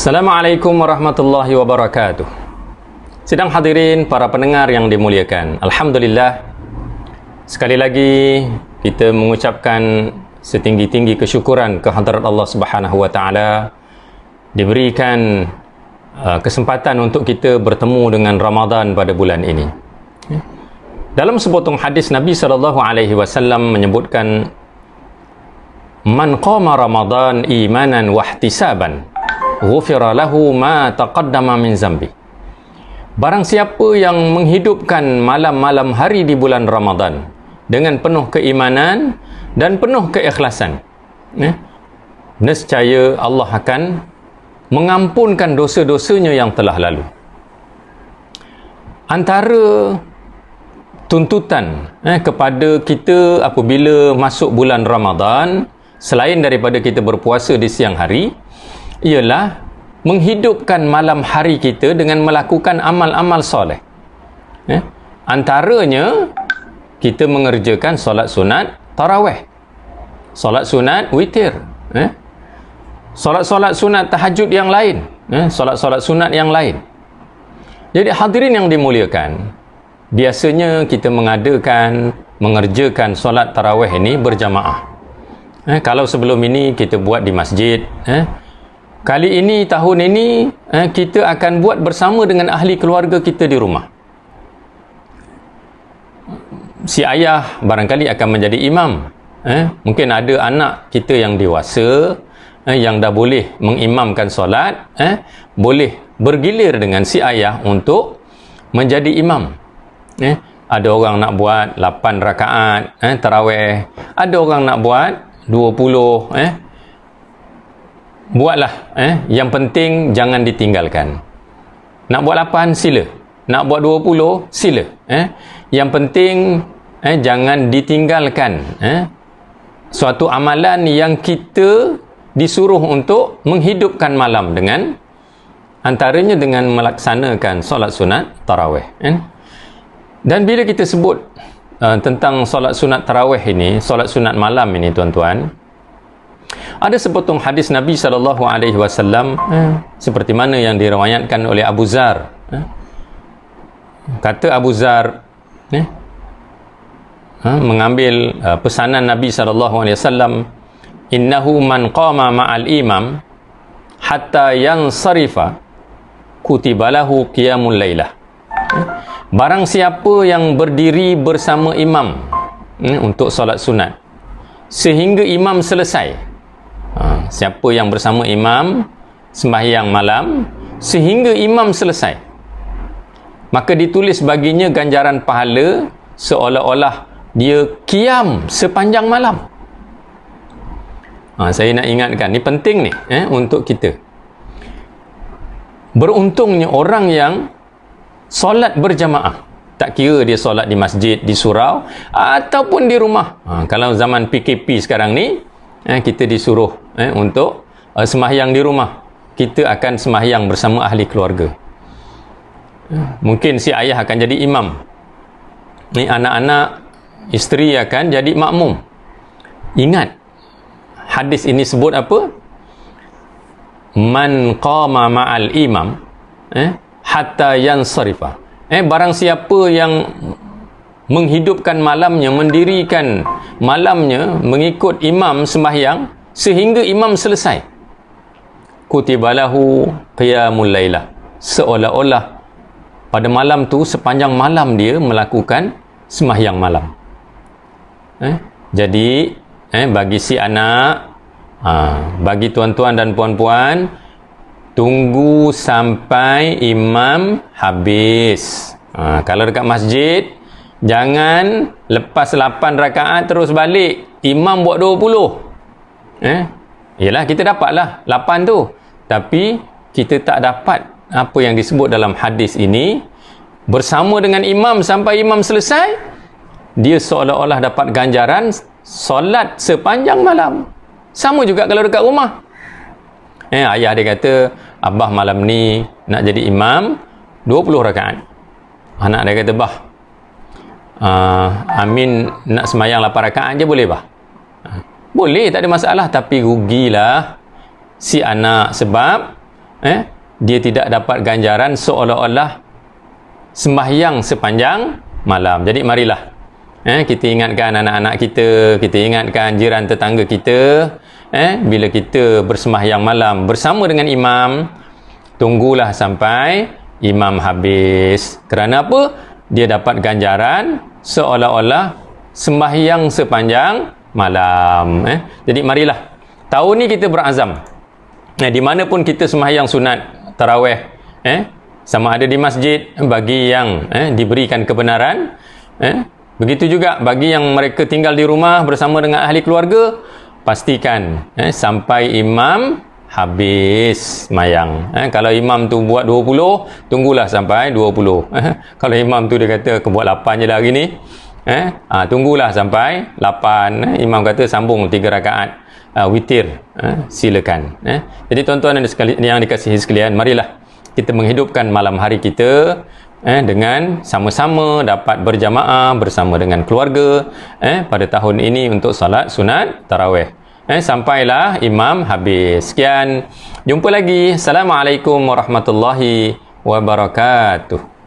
Assalamualaikum warahmatullahi wabarakatuh Sedang hadirin para pendengar yang dimuliakan Alhamdulillah Sekali lagi kita mengucapkan setinggi-tinggi kesyukuran ke hadrat Allah Subhanahu wa taala diberikan uh, kesempatan untuk kita bertemu dengan Ramadan pada bulan ini. Dalam sepotong hadis Nabi sallallahu alaihi wasallam menyebutkan Man qama Ramadan imanan wa ihtisaban ghufira lahu ma taqaddama min zambi. Barang siapa yang menghidupkan malam-malam hari di bulan Ramadan dengan penuh keimanan, dan penuh keikhlasan ya. ya nescaya Allah akan mengampunkan dosa-dosanya yang telah lalu antara tuntutan eh, kepada kita apabila masuk bulan Ramadan selain daripada kita berpuasa di siang hari ialah menghidupkan malam hari kita dengan melakukan amal-amal soleh eh, antaranya kita mengerjakan solat sunat taraweh solat sunat witir eh? solat-solat sunat tahajud yang lain eh? solat-solat sunat yang lain jadi hadirin yang dimuliakan biasanya kita mengadakan mengerjakan solat tarawih ini berjamaah eh? kalau sebelum ini kita buat di masjid eh? kali ini tahun ini eh, kita akan buat bersama dengan ahli keluarga kita di rumah si ayah barangkali akan menjadi imam eh mungkin ada anak kita yang dewasa eh yang dah boleh mengimamkan solat eh boleh bergilir dengan si ayah untuk menjadi imam eh ada orang nak buat 8 rakaat eh tarawih ada orang nak buat 20 eh buatlah eh yang penting jangan ditinggalkan nak buat 8 sila nak buat 20 sila eh yang penting eh jangan ditinggalkan eh suatu amalan yang kita disuruh untuk menghidupkan malam dengan antaranya dengan melaksanakan solat sunat tarawih eh? dan bila kita sebut uh, tentang solat sunat tarawih ini solat sunat malam ini tuan-tuan ada sepotong hadis Nabi saw alaihi eh, seperti mana yang dirawayatkan oleh Abu Zar eh? kata Abu Zar eh? ha, mengambil uh, pesanan Nabi saw. alaihi innahu man qama ma'al imam hatta yang yansarifa kutibalahu qiyamul lailah ya, barang siapa yang berdiri bersama imam ya, untuk solat sunat sehingga imam selesai ha, siapa yang bersama imam sembahyang malam sehingga imam selesai maka ditulis baginya ganjaran pahala seolah-olah dia kiam sepanjang malam ha, saya nak ingatkan ni penting ni eh, untuk kita beruntungnya orang yang solat berjamaah tak kira dia solat di masjid, di surau ataupun di rumah ha, kalau zaman PKP sekarang ni eh, kita disuruh eh, untuk uh, semahyang di rumah kita akan semahyang bersama ahli keluarga mungkin si ayah akan jadi imam ni anak-anak isteri akan jadi makmum ingat hadis ini sebut apa man qama ma'al imam eh hatta yansarifa eh barang siapa yang menghidupkan malamnya mendirikan malamnya mengikut imam sembahyang sehingga imam selesai kutibalahu qiyamul lailah seolah-olah pada malam tu sepanjang malam dia melakukan sembahyang malam eh? jadi eh, bagi si anak ha, bagi tuan-tuan dan puan-puan tunggu sampai imam habis ha, kalau dekat masjid jangan lepas 8 rakaat terus balik imam buat 20 eh? yelah kita dapatlah 8 tu tapi kita tak dapat apa yang disebut dalam hadis ini bersama dengan imam sampai imam selesai dia seolah-olah dapat ganjaran solat sepanjang malam. Sama juga kalau dekat rumah. Eh, ayah dia kata, Abah malam ni nak jadi imam 20 rakaat. Anak dia kata, Bah, uh, Amin nak semayang 8 rakaat je boleh, Bah? Ah, boleh, tak ada masalah. Tapi rugilah si anak sebab eh, dia tidak dapat ganjaran seolah-olah sembahyang sepanjang malam. Jadi marilah eh kita ingatkan anak-anak kita kita ingatkan jiran tetangga kita eh bila kita bersembahyang malam bersama dengan imam tunggulah sampai imam habis kerana apa dia dapat ganjaran seolah-olah sembahyang sepanjang malam eh jadi marilah tahun ni kita berazam eh di mana pun kita sembahyang sunat taraweh, eh sama ada di masjid bagi yang eh diberikan kebenaran eh Begitu juga bagi yang mereka tinggal di rumah bersama dengan ahli keluarga, pastikan eh, sampai imam habis mayang. Eh, kalau imam tu buat 20, tunggulah sampai 20. Eh, kalau imam tu dia kata aku buat 8 je lah hari ni, eh, ha, tunggulah sampai 8. Eh, imam kata sambung 3 rakaat. Uh, witir uh, silakan uh. jadi tuan-tuan yang, sekali, yang dikasihi sekalian marilah kita menghidupkan malam hari kita eh dengan sama-sama dapat berjamaah bersama dengan keluarga eh pada tahun ini untuk salat sunat tarawih eh sampailah imam habis sekian jumpa lagi assalamualaikum warahmatullahi wabarakatuh